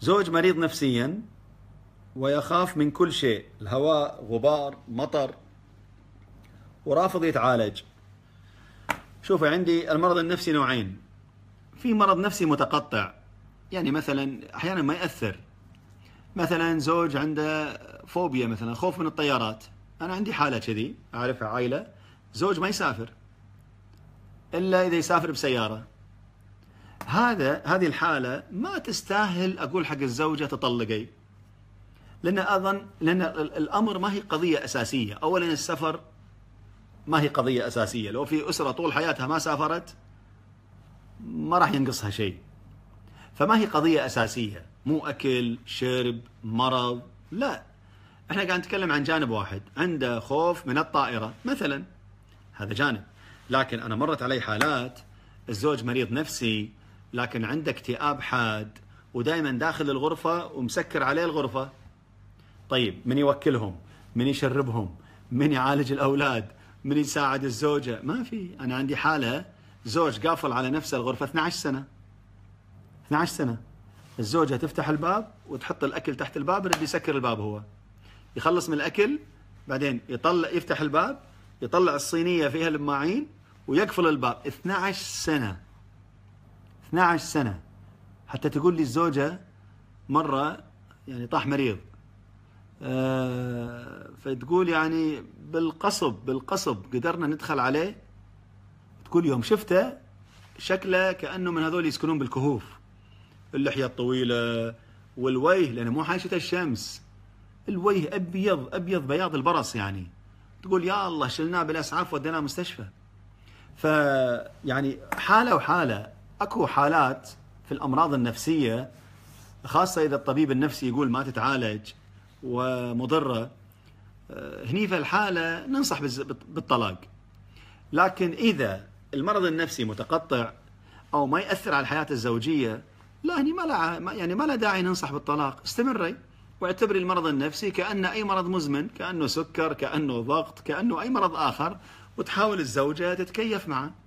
زوج مريض نفسيا ويخاف من كل شيء الهواء غبار مطر ورافض يتعالج شوف عندي المرض النفسي نوعين في مرض نفسي متقطع يعني مثلا احيانا ما ياثر مثلا زوج عنده فوبيا مثلا خوف من الطيارات انا عندي حاله كذي اعرفها عائله زوج ما يسافر الا اذا يسافر بسياره هذا هذه الحالة ما تستاهل أقول حق الزوجة تطلقي لأن أظن لأن الأمر ما هي قضية أساسية أولا السفر ما هي قضية أساسية لو في أسرة طول حياتها ما سافرت ما راح ينقصها شيء فما هي قضية أساسية مو أكل شرب مرض لا احنا قاعد نتكلم عن جانب واحد عنده خوف من الطائرة مثلا هذا جانب لكن أنا مرت علي حالات الزوج مريض نفسي لكن عنده اكتئاب حاد ودائما داخل الغرفة ومسكر عليه الغرفة طيب من يوكلهم من يشربهم من يعالج الأولاد من يساعد الزوجة ما في أنا عندي حالة زوج قافل على نفسه الغرفة 12 سنة 12 سنة الزوجة تفتح الباب وتحط الأكل تحت الباب يريد يسكر الباب هو يخلص من الأكل بعدين يطلع يفتح الباب يطلع الصينية فيها المعين ويقفل الباب 12 سنة 12 سنة حتى تقول لي الزوجة مرة يعني طاح مريض آه فتقول يعني بالقصب بالقصب قدرنا ندخل عليه تقول يوم شفته شكله كأنه من هذول يسكنون بالكهوف اللحية الطويلة والوجه لأنه مو حاشته الشمس الوجه أبيض أبيض بياض البرص يعني تقول يا الله شلناه بالاسعاف وديناه مستشفى فيعني حاله وحاله اكو حالات في الامراض النفسيه خاصه اذا الطبيب النفسي يقول ما تتعالج ومضره آه، هني في الحاله ننصح بالطلاق لكن اذا المرض النفسي متقطع او ما ياثر على الحياه الزوجيه لا هني ما لا يعني ما له داعي ننصح بالطلاق استمري واعتبري المرض النفسي كانه اي مرض مزمن كانه سكر كانه ضغط كانه اي مرض اخر وتحاول الزوجه تتكيف معه